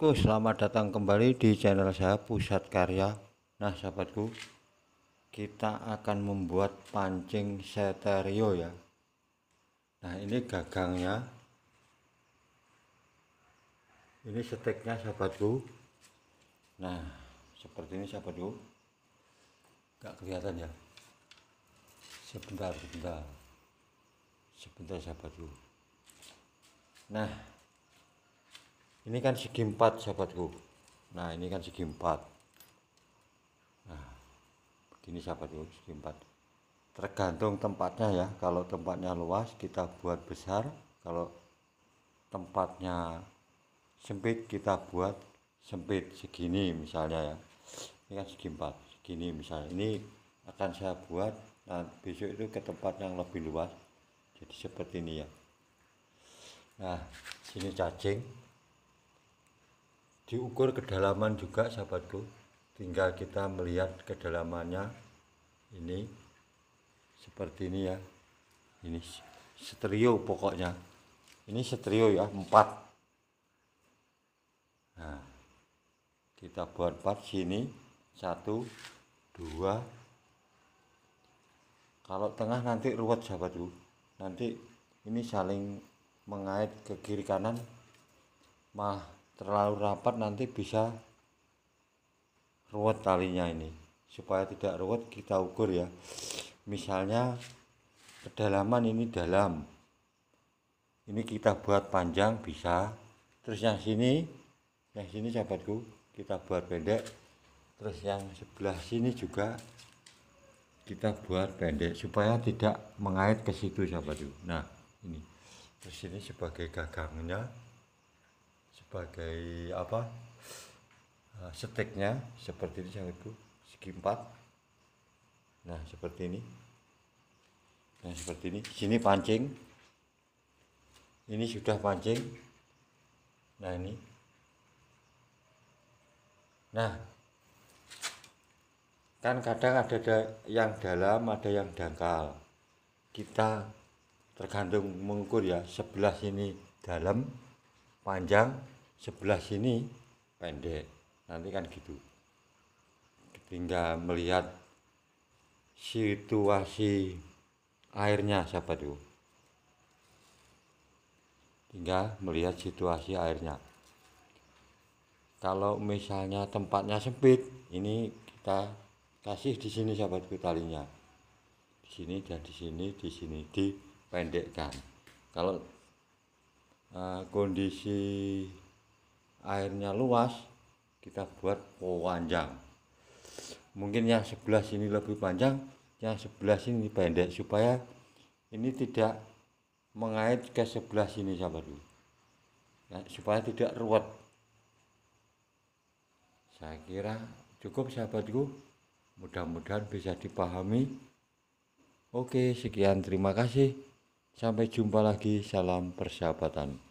sahabatku selamat datang kembali di channel saya pusat karya nah sahabatku kita akan membuat pancing seterio ya nah ini gagangnya ini steknya sahabatku nah seperti ini sahabatku gak kelihatan ya sebentar sebentar sebentar sahabatku nah ini kan segi empat sahabatku nah ini kan segi empat nah begini sahabatku segi empat tergantung tempatnya ya kalau tempatnya luas kita buat besar kalau tempatnya sempit kita buat sempit segini misalnya ya ini kan segi empat segini misalnya ini akan saya buat nah besok itu ke tempat yang lebih luas jadi seperti ini ya nah sini cacing diukur kedalaman juga sahabatku tinggal kita melihat kedalamannya ini seperti ini ya ini stereo pokoknya ini stereo ya empat. nah kita buat empat sini satu dua. kalau tengah nanti ruwet sahabatku nanti ini saling mengait ke kiri kanan mah terlalu rapat nanti bisa ruwet talinya ini supaya tidak ruwet kita ukur ya misalnya kedalaman ini dalam ini kita buat panjang bisa terus yang sini yang sini sahabatku kita buat pendek terus yang sebelah sini juga kita buat pendek supaya tidak mengait ke situ sahabatku nah ini terus ini sebagai gagangnya sebagai apa eh, steknya seperti ini sahabatku segi empat nah seperti ini nah seperti ini sini pancing ini sudah pancing nah ini nah kan kadang ada yang dalam ada yang dangkal kita tergantung mengukur ya sebelah sini dalam panjang sebelah sini pendek nanti kan gitu ketika melihat situasi airnya siapa tuh tinggal melihat situasi airnya kalau misalnya tempatnya sempit ini kita kasih di sini sahabatku talinya di sini dan di sini di sini dipendekkan kalau uh, kondisi airnya luas kita buat panjang. mungkin yang sebelah sini lebih panjang yang sebelah sini pendek supaya ini tidak mengait ke sebelah sini sahabat dulu ya, supaya tidak ruwet saya kira cukup sahabatku mudah-mudahan bisa dipahami oke sekian terima kasih sampai jumpa lagi salam persahabatan